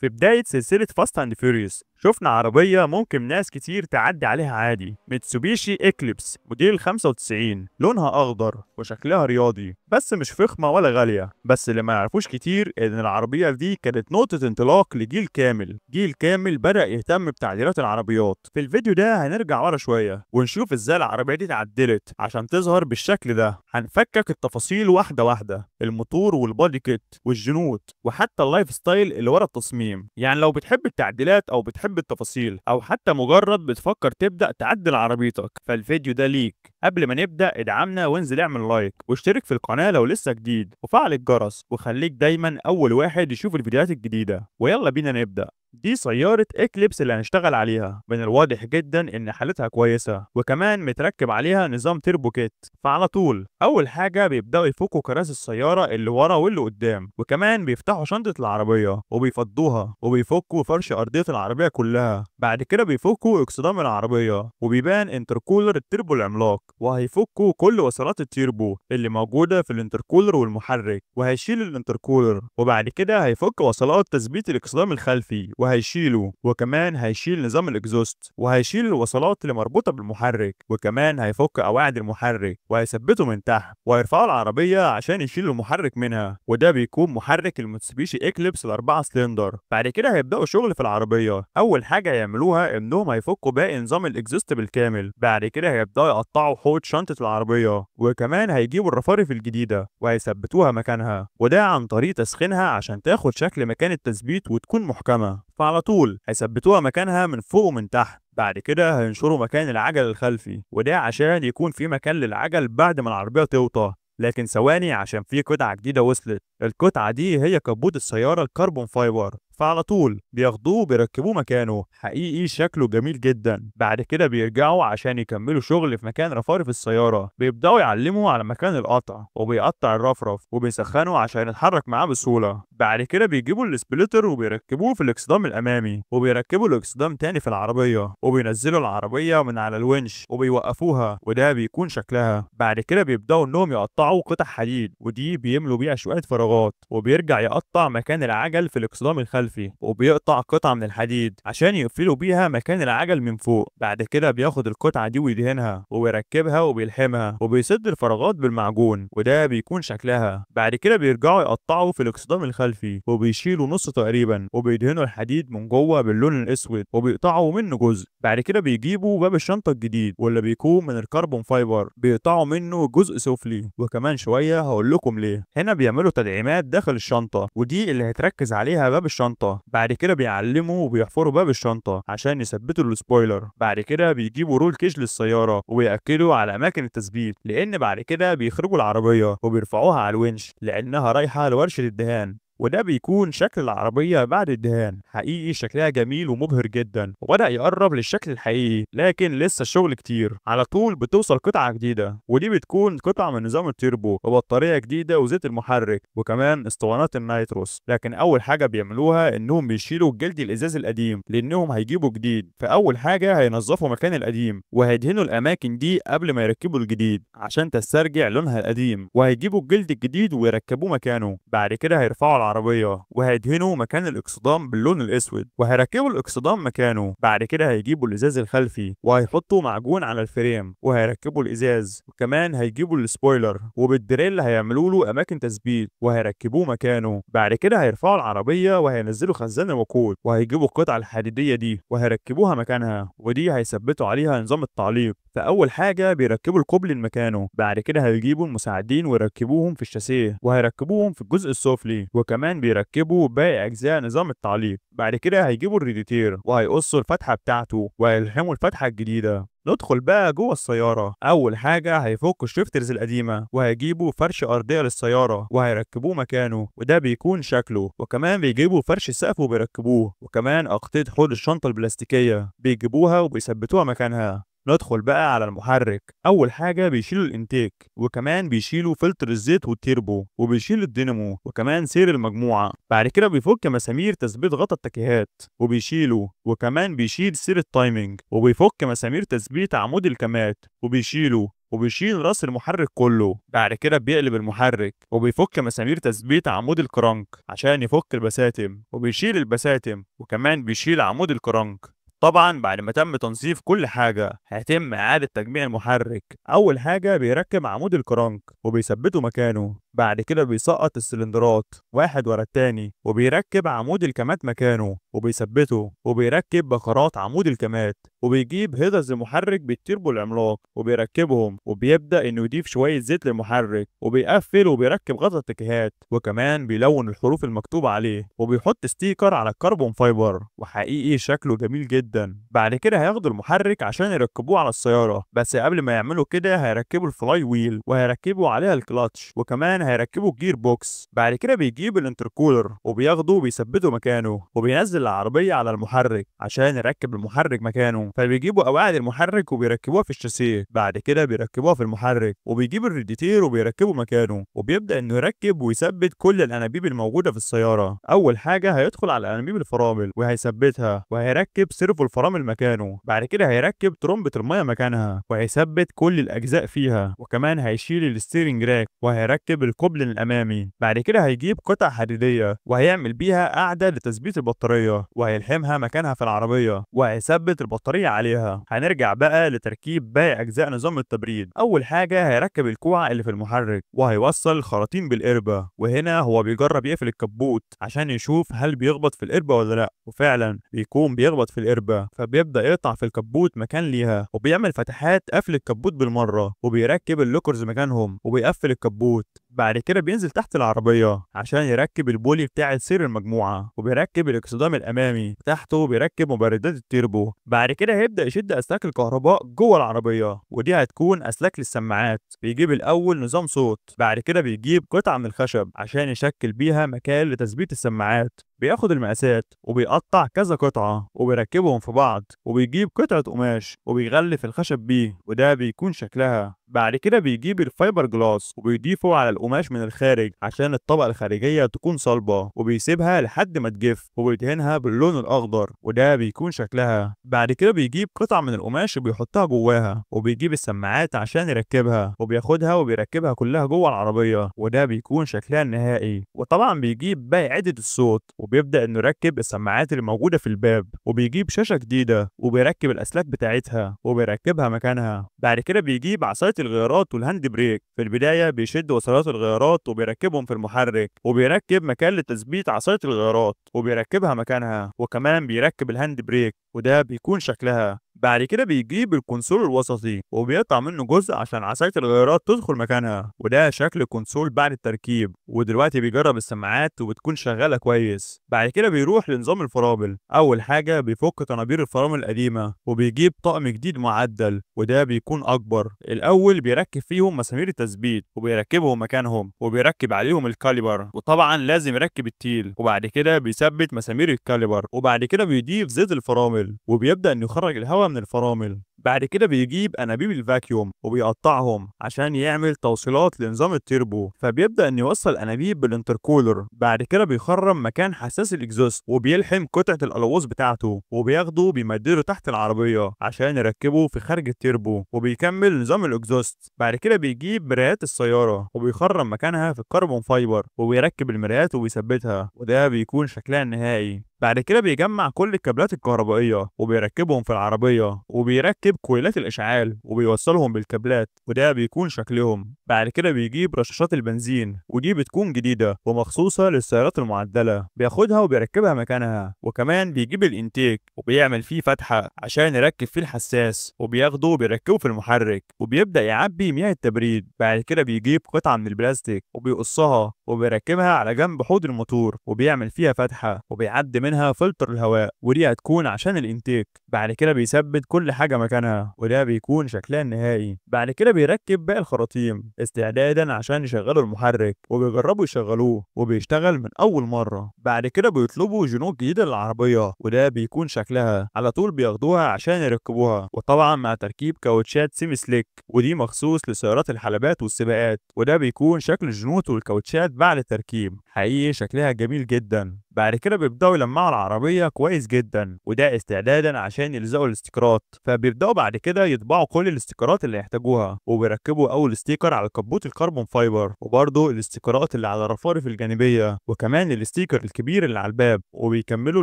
في بداية سلسلة فاست أند فيوريوس شفنا عربية ممكن ناس كتير تعدي عليها عادي ميتسوبيشي إكليبس موديل 95 لونها أخضر وشكلها رياضي بس مش فخمة ولا غالية بس اللي ما يعرفوش كتير إن العربية دي كانت نقطة انطلاق لجيل كامل جيل كامل بدأ يهتم بتعديلات العربيات في الفيديو ده هنرجع ورا شوية ونشوف إزاي العربية دي اتعدلت عشان تظهر بالشكل ده هنفكك التفاصيل واحدة واحدة الموتور والبادي كيت والجنود وحتى اللايف ستايل اللي ورا التصميم يعني لو بتحب التعديلات أو بتحب بتحب التفاصيل او حتى مجرد بتفكر تبدا تعدل عربيتك فالفيديو ده ليك قبل ما نبدا ادعمنا وانزل اعمل لايك واشترك في القناه لو لسه جديد وفعل الجرس وخليك دايما اول واحد يشوف الفيديوهات الجديده ويلا بينا نبدا دي سيارة اكليبس اللي هنشتغل عليها من الواضح جدا ان حالتها كويسة وكمان متركب عليها نظام تيربو كيت فعلى طول اول حاجة بيبدأوا يفكوا كراسي السيارة اللي ورا واللي قدام وكمان بيفتحوا شنطة العربية وبيفضوها وبيفكوا فرش ارضية العربية كلها بعد كده بيفكوا اكسدام العربية وبيبان انتركولر التيربو العملاق وهيفكوا كل وصلات التيربو اللي موجودة في الانتركولر والمحرك وهيشيل الانتركولر وبعد كده هيفك وصلات تثبيت الاكسدام الخلفي وهيشيله وكمان هيشيل نظام الاكزوست وهيشيل الوصلات اللي مربوطه بالمحرك وكمان هيفك قواعد المحرك وهيثبته من تحت وهيرفعوا العربيه عشان يشيلوا المحرك منها وده بيكون محرك الموتسوبيشي اكليبس الاربعه سلندر بعد كده هيبداوا شغل في العربيه اول حاجه هيعملوها انهم هيفكوا باقي نظام الاكزوست بالكامل بعد كده هيبداوا يقطعوا حوض شنطه العربيه وكمان هيجيبوا الرفارف الجديده وهيثبتوها مكانها وده عن طريق تسخينها عشان تاخد شكل مكان التثبيت وتكون محكمه فعلى طول هيثبتوها مكانها من فوق ومن تحت بعد كده هينشروا مكان العجل الخلفي وده عشان يكون في مكان للعجل بعد ما العربية توطى لكن ثواني عشان في قطعة جديدة وصلت القطعة دي هي كبوت السيارة الكربون فايبر فعلى طول بياخدوه بيركبوه مكانه حقيقي شكله جميل جدا بعد كده بيرجعوا عشان يكملوا شغل في مكان رفارف السيارة بيبدأوا يعلموا على مكان القطع وبيقطع الرفرف وبيسخنه عشان يتحرك معاه بسهولة بعد كده بيجيبوا السبليتر وبيركبوه في الاكسدام الأمامي وبيركبوا الاكسدام تاني في العربية وبينزلوا العربية من على الونش وبيوقفوها وده بيكون شكلها بعد كده بيبدأوا إنهم يقطعوا قطع حديد ودي بيملوا بيها شوية فراغات وبيرجع يقطع مكان العجل في الاكسدام الخلفي الخلفي وبيقطع قطعة من الحديد عشان يقفلوا بيها مكان العجل من فوق بعد كده بياخد القطعة دي ويدهنها وبيركبها وبيلحمها وبيسد الفراغات بالمعجون وده بيكون شكلها بعد كده بيرجعوا يقطعوا في الاقصدام الخلفي وبيشيلوا نص تقريبا وبيدهنوا الحديد من جوه باللون الاسود وبيقطعوا منه جزء بعد كده بيجيبوا باب الشنطة الجديد واللي بيكون من الكربون فايبر بيقطعوا منه جزء سفلي وكمان شوية هقول لكم ليه هنا بيعملوا تدعيمات داخل الشنطة ودي اللي هتركز عليها باب الشنطة الشنطه بعد كده بيعلموا وبيحفروا باب الشنطه عشان يثبتوا السبويلر بعد كده بيجيبوا رول كيج للسياره وبياكدوا على اماكن التثبيت لان بعد كده بيخرجوا العربيه وبيرفعوها على الونش لانها رايحه لورشه الدهان وده بيكون شكل العربية بعد الدهان حقيقي شكلها جميل ومبهر جدا وبدأ يقرب للشكل الحقيقي لكن لسه الشغل كتير على طول بتوصل قطعة جديدة ودي بتكون قطعة من نظام التيربو وبطارية جديده وزيت المحرك وكمان اسطوانات النيتروس لكن أول حاجة بيعملوها إنهم بيشيلوا الجلد الإزاز القديم لأنهم هيجيبوا جديد فأول حاجة هينظفوا مكان القديم وهيدهنوا الأماكن دي قبل ما يركبوا الجديد عشان تسترجع لونها القديم وهيجيبوا الجلد الجديد ويركبوه مكانه بعد كده هيرفعوا العربية وهيدهنوا مكان الإكسدام باللون الأسود وهيركبوا الإكسدام مكانه بعد كده هيجيبوا الإزاز الخلفي وهيحطوا معجون على الفريم وهيركبوا الإزاز وكمان هيجيبوا السبويلر وبالدريل هيعملوا له أماكن تثبيت وهيركبوه مكانه بعد كده هيرفعوا العربية وهينزلوا خزان الوقود وهيجيبوا القطعة الحديدية دي وهيركبوها مكانها ودي هيثبتوا عليها نظام التعليق فأول حاجة بيركبوا الكوبل مكانه بعد كده هيجيبوا المساعدين ويركبوهم في الشاسيه وهيركبوهم في الجزء السفلي وكمان بيركبوا باقي أجزاء نظام التعليق بعد كده هيجيبوا الريديتير وهيقصوا الفتحة بتاعته وهيلحموا الفتحة الجديدة ندخل بقى جوه السيارة أول حاجة هيفكوا الشيفترز القديمة وهيجيبوا فرش أرضية للسيارة وهيركبوه مكانه وده بيكون شكله وكمان بيجيبوا فرش السقف وبيركبوه وكمان أقطيت حوض الشنطة البلاستيكية بيجيبوها وبيثبتوها مكانها ندخل بقى على المحرك اول حاجه بيشيلوا الانتيك وكمان بيشيلوا فلتر الزيت والتيربو وبيشيل الدينامو وكمان سير المجموعه بعد كده بيفك مسامير تثبيت غطا التكيهات وبيشيله وكمان بيشيل سير التايمنج وبيفك مسامير تثبيت عمود الكامات وبيشيله وبيشيل راس المحرك كله بعد كده بيقلب المحرك وبيفك مسامير تثبيت عمود الكرنك عشان يفك البساتم وبيشيل البساتم وكمان بيشيل عمود الكرنك طبعا بعد ما تم تنظيف كل حاجة هيتم إعادة تجميع المحرك أول حاجة بيركب عمود الكرنك وبيثبته مكانه بعد كده بيسقط السلندرات واحد ورا التاني وبيركب عمود الكمات مكانه وبيثبته وبيركب بقرات عمود الكمات وبيجيب هيدرز المحرك بالتربو العملاق وبيركبهم وبيبدا انه يضيف شويه زيت للمحرك وبيقفل وبيركب غطا التكيهات وكمان بيلون الحروف المكتوبه عليه وبيحط ستيكر على الكربون فايبر وحقيقي شكله جميل جدا بعد كده هياخدوا المحرك عشان يركبوه على السياره بس قبل ما يعملوا كده هيركبوا الفلاي ويل وهيركبوا عليها الكلاتش وكمان هيركبوا الجير بوكس بعد كده بيجيب الانتركولر وبياخده وبيثبته مكانه وبينزل العربيه على المحرك عشان يركب المحرك مكانه فبيجيبوا قواعد المحرك وبيركبوها في الشاسيه بعد كده بيركبوها في المحرك وبيجيب الريديتير وبيركبه مكانه وبيبدا انه يركب ويثبت كل الانابيب الموجوده في السياره اول حاجه هيدخل على انابيب الفرامل وهيثبتها وهيركب سيرفو الفرامل مكانه بعد كده هيركب ترمبه الميه مكانها وهيثبت كل الاجزاء فيها وكمان هيشيل الستيرنج راك وهيركب الكوبلن الامامي بعد كده هيجيب قطع حديديه وهيعمل بيها قاعده لتثبيت البطاريه وهيلحمها مكانها في العربية وهيثبت البطارية عليها هنرجع بقى لتركيب باقي أجزاء نظام التبريد أول حاجة هيركب الكوع اللي في المحرك وهيوصل الخراطيم بالقربة وهنا هو بيجرب يقفل الكبوت عشان يشوف هل بيخبط في القربة ولا لأ وفعلا بيكون بيخبط في القربة فبيبدأ يقطع في الكبوت مكان ليها وبيعمل فتحات قفل الكبوت بالمرة وبيركب اللوكرز مكانهم وبيقفل الكبوت بعد كده بينزل تحت العربية عشان يركب البولي بتاع سير المجموعة وبيركب الاكسدام الأمامي تحته بيركب مبردات التيربو بعد كده هيبدأ يشد أسلاك الكهرباء جوه العربية ودي هتكون أسلاك للسماعات بيجيب الأول نظام صوت بعد كده بيجيب قطعة من الخشب عشان يشكل بيها مكان لتثبيت السماعات بياخد المقاسات وبيقطع كذا قطعة وبيركبهم في بعض وبيجيب قطعة قماش وبيغلف الخشب بيه وده بيكون شكلها بعد كده بيجيب الفايبر جلاس وبيضيفه على القماش من الخارج عشان الطبقة الخارجية تكون صلبة وبيسيبها لحد ما تجف وبيدهنها باللون الأخضر وده بيكون شكلها بعد كده بيجيب قطع من القماش وبيحطها جواها وبيجيب السماعات عشان يركبها وبياخدها وبيركبها كلها جوه العربية وده بيكون شكلها النهائي وطبعا بيجيب باقي عدة الصوت وبيبدأ إنه يركب السماعات اللي موجودة في الباب وبيجيب شاشة جديدة وبيركب الأسلاك بتاعتها وبيركبها مكانها بعد كده بيجيب عصاية الغيارات والهاند بريك في البداية بيشد وصلات الغيارات وبيركبهم في المحرك وبيركب مكان لتثبيت عصاية الغيارات وبيركبها مكانها وكمان بيركب الهاند بريك وده بيكون شكلها بعد كده بيجيب الكونسول الوسطي وبيقطع منه جزء عشان عصايه الغيارات تدخل مكانها وده شكل الكونسول بعد التركيب ودلوقتي بيجرب السماعات وبتكون شغاله كويس بعد كده بيروح لنظام الفرامل اول حاجه بيفك طنابير الفرامل القديمه وبيجيب طقم جديد معدل وده بيكون اكبر الاول بيركب فيهم مسامير التثبيت وبيركبهم مكانهم وبيركب عليهم الكاليبر وطبعا لازم يركب التيل وبعد كده بيثبت مسامير الكاليبر وبعد كده بيضيف زيت الفرامل وبيبدا انه يخرج الهواء من الفرامل بعد كده بيجيب انابيب الفاكيوم وبيقطعهم عشان يعمل توصيلات لنظام التيربو فبيبدا ان يوصل انابيب بالانتركولر بعد كده بيخرم مكان حساس الاكزوست وبيلحم قطعه الالواز بتاعته وبياخده بيمدده تحت العربيه عشان يركبه في خارج التيربو وبيكمل نظام الاكزوست بعد كده بيجيب مرايات السياره وبيخرم مكانها في الكربون فايبر وبيركب المرايات وبيثبتها وده بيكون شكلها النهائي بعد كده بيجمع كل الكابلات الكهربائيه وبيركبهم في العربيه وبيركب بيجيب كويلات الإشعال وبيوصلهم بالكابلات وده بيكون شكلهم بعد كده بيجيب رشاشات البنزين ودي بتكون جديدة ومخصوصة للسيارات المعدلة بياخدها وبيركبها مكانها وكمان بيجيب الإنتيك وبيعمل فيه فتحة عشان يركب فيه الحساس وبياخده وبيركبه في المحرك وبيبدأ يعبي مياه التبريد بعد كده بيجيب قطعة من البلاستيك وبيقصها وبيركبها على جنب حوض الموتور وبيعمل فيها فتحة وبيعدي منها فلتر الهواء ودي هتكون عشان الإنتيك بعد كده بيثبت كل حاجة مكانها مكانها وده بيكون شكلها النهائي بعد كده بيركب باقي الخراطيم استعدادا عشان يشغلوا المحرك وبيجربوا يشغلوه وبيشتغل من اول مره بعد كده بيطلبوا جنود جديده للعربيه وده بيكون شكلها على طول بياخدوها عشان يركبوها وطبعا مع تركيب كاوتشات سيمي سليك ودي مخصوص لسيارات الحلبات والسباقات وده بيكون شكل الجنود والكاوتشات بعد التركيب حقيقي شكلها جميل جدا بعد كده بيبداوا يلمعوا العربيه كويس جدا وده استعدادا عشان يلزقوا الاستيكرات فبيبداوا بعد كده يطبعوا كل الاستيكرات اللي يحتاجوها وبيركبوا اول ستيكر على كبوت الكربون فايبر وبرضه الاستيكرات اللي على الرفارف الجانبيه وكمان الاستيكر الكبير اللي على الباب وبيكملوا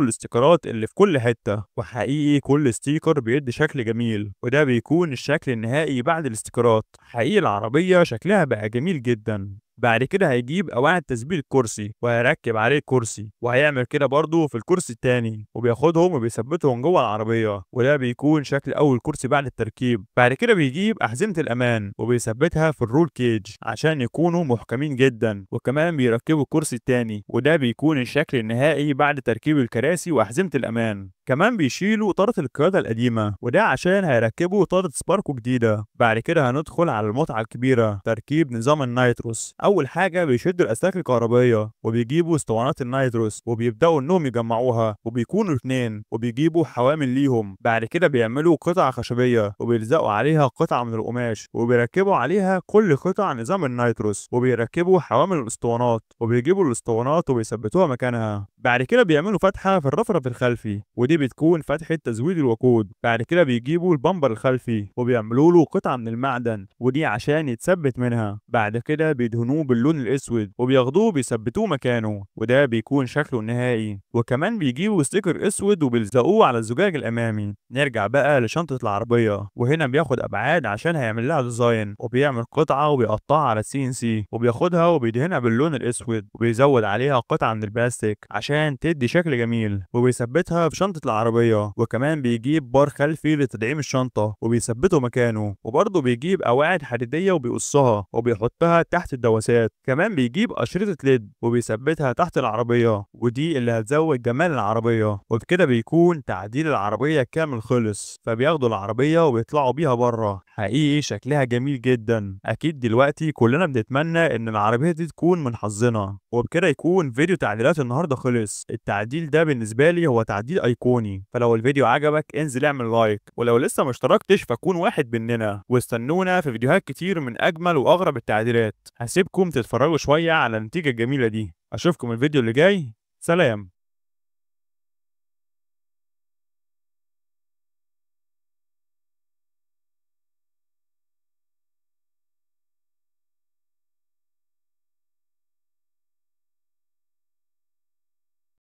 الاستيكرات اللي في كل حته وحقيقي كل ستيكر بيدي شكل جميل وده بيكون الشكل النهائي بعد الاستيكرات حقيقي العربيه شكلها بقى جميل جدا بعد كده هيجيب قواعد تثبيت الكرسي وهيركب عليه كرسي وهيعمل كده برضه في الكرسي التاني وبياخدهم وبيثبتهم جوه العربيه وده بيكون شكل اول كرسي بعد التركيب بعد كده بيجيب احزمه الامان وبيثبتها في الرول كيج عشان يكونوا محكمين جدا وكمان بيركبوا الكرسي التاني وده بيكون الشكل النهائي بعد تركيب الكراسي واحزمه الامان كمان بيشيلوا إطارة القيادة القديمة وده عشان هيركبوا إطارة سباركو جديدة بعد كده هندخل على المتعة الكبيرة تركيب نظام النيتروس أول حاجة بيشدوا الأسلاك الكهربية وبيجيبوا اسطوانات النيتروس وبيبدأوا إنهم يجمعوها وبيكونوا اتنين وبيجيبوا حوامل ليهم بعد كده بيعملوا قطع خشبية وبيلزقوا عليها قطعة من القماش وبيركبوا عليها كل قطع نظام النيتروس وبيركبوا حوامل الأسطوانات وبيجيبوا الأسطوانات وبيثبتوها مكانها بعد كده بيعملوا فتحة في الرفرف الخلفي ودي بتكون فتحة تزويد الوقود بعد كده بيجيبوا البمبر الخلفي وبيعملوا له قطعة من المعدن ودي عشان يتثبت منها بعد كده بيدهنوه باللون الأسود وبياخدوه بيثبتوه مكانه وده بيكون شكله النهائي وكمان بيجيبوا ستيكر أسود وبيلزقوه على الزجاج الأمامي نرجع بقى لشنطة العربية وهنا بياخد أبعاد عشان هيعمل لها ديزاين وبيعمل قطعة وبيقطعها على السي إن سي وبياخدها وبيدهنها باللون الأسود وبيزود عليها قطعة من البلاستيك عشان تدي شكل جميل وبيثبتها في شنطة العربية وكمان بيجيب بار خلفي لتدعيم الشنطة وبيثبته مكانه وبرضه بيجيب قواعد حديدية وبيقصها وبيحطها تحت الدواسات كمان بيجيب أشرطة ليد وبيثبتها تحت العربية ودي اللي هتزود جمال العربية وبكده بيكون تعديل العربية كامل خلص فبياخدوا العربية وبيطلعوا بيها بره حقيقي شكلها جميل جدا أكيد دلوقتي كلنا بنتمنى إن العربية دي تكون من حظنا وبكده يكون فيديو تعديلات النهارده خلص التعديل ده بالنسبه لي هو تعديل ايقوني فلو الفيديو عجبك انزل اعمل لايك ولو لسه ما اشتركتش فكون واحد مننا واستنونا في فيديوهات كتير من اجمل واغرب التعديلات هسيبكم تتفرجوا شويه على النتيجه الجميله دي اشوفكم الفيديو اللي جاي سلام